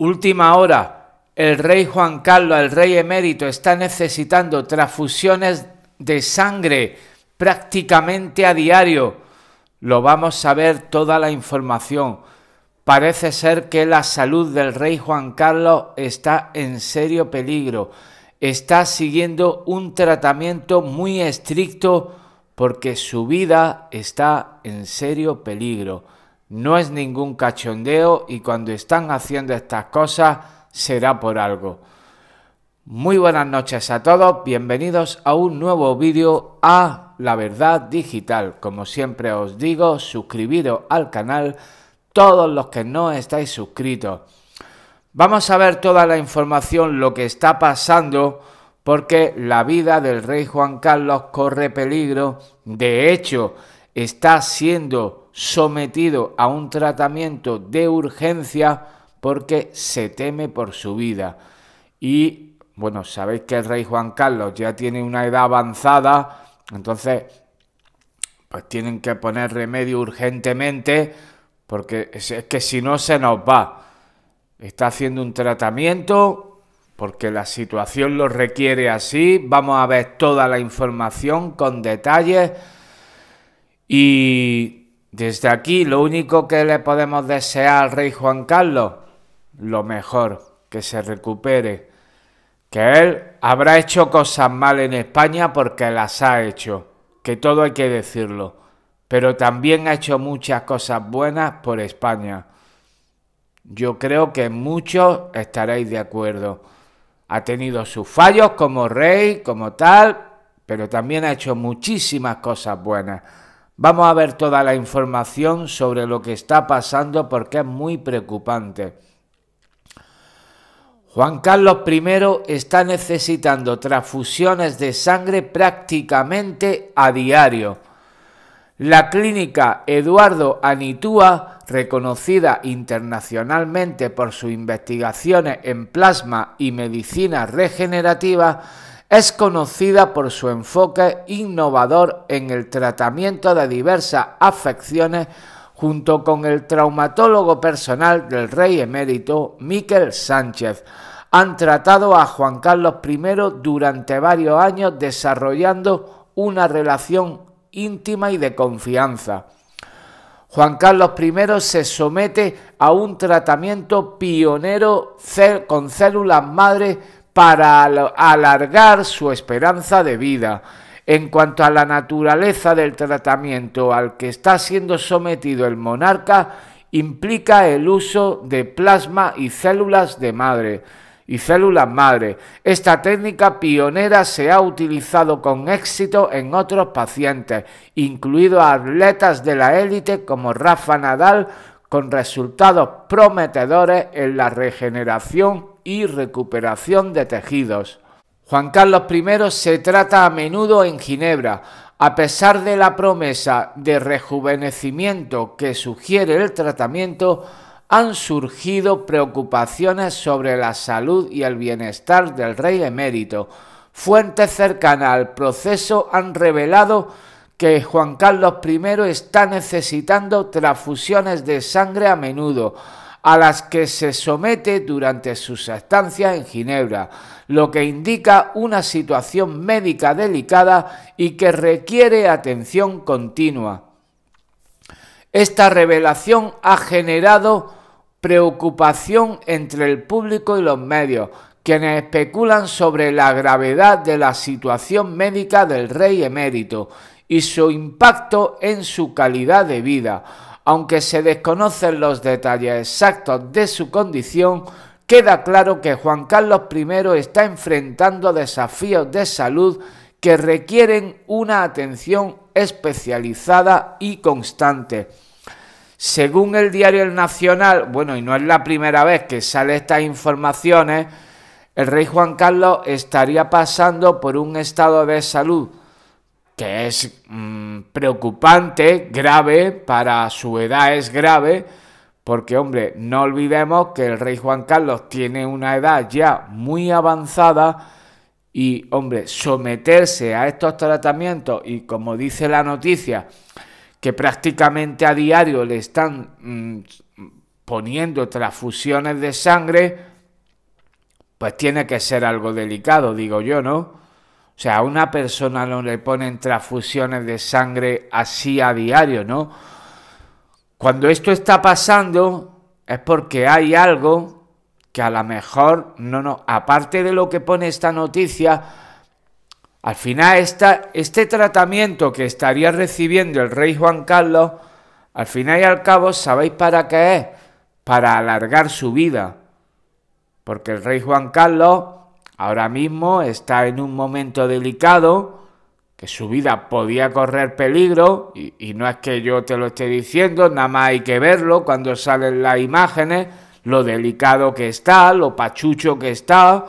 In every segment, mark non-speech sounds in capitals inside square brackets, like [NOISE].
Última hora, el rey Juan Carlos, el rey emérito, está necesitando transfusiones de sangre prácticamente a diario. Lo vamos a ver toda la información. Parece ser que la salud del rey Juan Carlos está en serio peligro. Está siguiendo un tratamiento muy estricto porque su vida está en serio peligro. No es ningún cachondeo y cuando están haciendo estas cosas será por algo. Muy buenas noches a todos, bienvenidos a un nuevo vídeo a La Verdad Digital. Como siempre os digo, suscribiros al canal todos los que no estáis suscritos. Vamos a ver toda la información, lo que está pasando, porque la vida del rey Juan Carlos corre peligro. De hecho, está siendo sometido a un tratamiento de urgencia porque se teme por su vida. Y bueno, sabéis que el rey Juan Carlos ya tiene una edad avanzada, entonces pues tienen que poner remedio urgentemente porque es, que si no se nos va. Está haciendo un tratamiento porque la situación lo requiere así. Vamos a ver toda la información con detalles y desde aquí lo único que le podemos desear al rey Juan Carlos, lo mejor, que se recupere, que él habrá hecho cosas mal en España porque las ha hecho, que todo hay que decirlo, pero también ha hecho muchas cosas buenas por España. Yo creo que muchos estaréis de acuerdo. Ha tenido sus fallos como rey, como tal, pero también ha hecho muchísimas cosas buenas. Vamos a ver toda la información sobre lo que está pasando porque es muy preocupante. Juan Carlos I está necesitando transfusiones de sangre prácticamente a diario. La clínica Eduardo Anitúa, reconocida internacionalmente por sus investigaciones en plasma y medicina regenerativa, es conocida por su enfoque innovador en el tratamiento de diversas afecciones junto con el traumatólogo personal del rey emérito Miquel Sánchez. Han tratado a Juan Carlos I durante varios años desarrollando una relación íntima y de confianza. Juan Carlos I se somete a un tratamiento pionero con células madre para alargar su esperanza de vida. En cuanto a la naturaleza del tratamiento al que está siendo sometido el monarca, implica el uso de plasma y células de madre y células madre. Esta técnica pionera se ha utilizado con éxito en otros pacientes, incluido atletas de la élite como Rafa Nadal con resultados prometedores en la regeneración y recuperación de tejidos. Juan Carlos I se trata a menudo en Ginebra, a pesar de la promesa de rejuvenecimiento que sugiere el tratamiento, han surgido preocupaciones sobre la salud y el bienestar del rey emérito. Fuentes cercanas al proceso han revelado que Juan Carlos I está necesitando transfusiones de sangre a menudo, a las que se somete durante sus estancias en Ginebra, lo que indica una situación médica delicada y que requiere atención continua. Esta revelación ha generado preocupación entre el público y los medios, quienes especulan sobre la gravedad de la situación médica del rey emérito y su impacto en su calidad de vida. Aunque se desconocen los detalles exactos de su condición, queda claro que Juan Carlos I está enfrentando desafíos de salud que requieren una atención especializada y constante. Según el diario El Nacional, bueno, y no es la primera vez que sale estas informaciones, el rey Juan Carlos estaría pasando por un estado de salud que es mm, preocupante, grave, para su edad es grave, porque hombre, no olvidemos que el rey Juan Carlos tiene una edad ya muy avanzada y hombre, someterse a estos tratamientos y como dice la noticia, que prácticamente a diario le están mm, poniendo transfusiones de sangre, pues tiene que ser algo delicado, digo yo, ¿no? O sea, a una persona no le ponen transfusiones de sangre así a diario, ¿no? Cuando esto está pasando es porque hay algo que a lo mejor no no, aparte de lo que pone esta noticia, al final esta, este tratamiento que estaría recibiendo el rey Juan Carlos, al final y al cabo, ¿sabéis para qué es? Para alargar su vida. Porque el rey Juan Carlos Ahora mismo está en un momento delicado, que su vida podía correr peligro, y, no es que yo te lo esté diciendo, nada más hay que verlo cuando salen las imágenes, lo delicado que está, lo pachucho que está.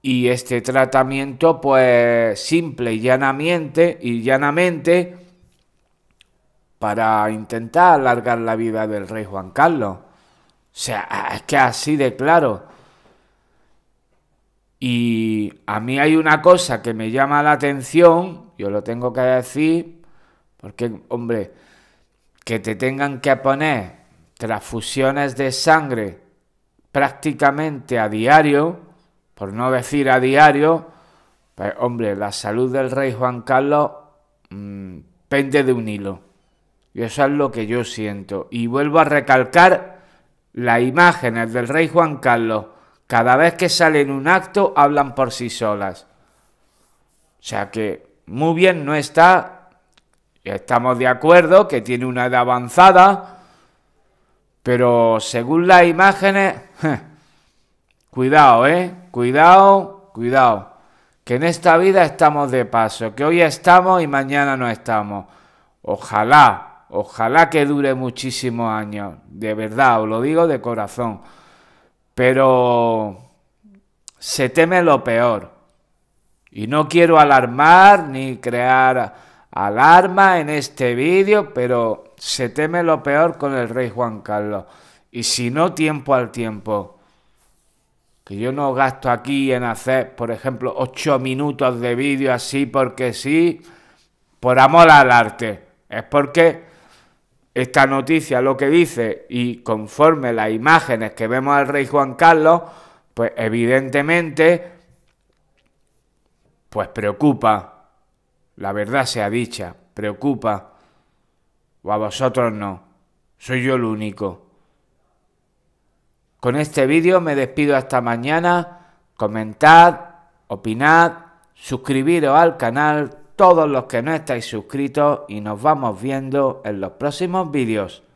Y este tratamiento, pues simple y llanamente, y llanamente, para intentar alargar la vida del rey Juan Carlos. O sea, es que así de claro. Y a mí hay una cosa que me llama la atención, yo lo tengo que decir, porque, hombre, que te tengan que poner transfusiones de sangre prácticamente a diario, por no decir a diario, pues hombre, la salud del rey Juan Carlos mm, pende de un hilo. Y eso es lo que yo siento. Y vuelvo a recalcar las imágenes del rey Juan Carlos cada vez que salen un acto hablan por sí solas. O sea que muy bien no está. Estamos de acuerdo que tiene una edad avanzada. Pero según las imágenes... [LAUGHS] cuidado, ¿eh? Cuidado, cuidado. Que en esta vida estamos de paso. Que hoy estamos y mañana no estamos. Ojalá, ojalá que dure muchísimos años. De verdad, os lo digo de corazón pero se teme lo peor. Y no quiero alarmar ni crear alarma en este vídeo, pero se teme lo peor con el rey Juan Carlos. Y si no, tiempo al tiempo. Que yo no gasto aquí en hacer, por ejemplo, ocho minutos de vídeo así porque sí, por amor al arte. Es porque esta noticia lo que dice y conforme las imágenes que vemos al rey Juan Carlos, pues evidentemente, pues preocupa, la verdad sea dicha, preocupa, o a vosotros no, soy yo el único. Con este vídeo me despido hasta mañana, comentad, opinad, suscribiros al canal, todos los que no estáis suscritos y nos vamos viendo en los próximos vídeos.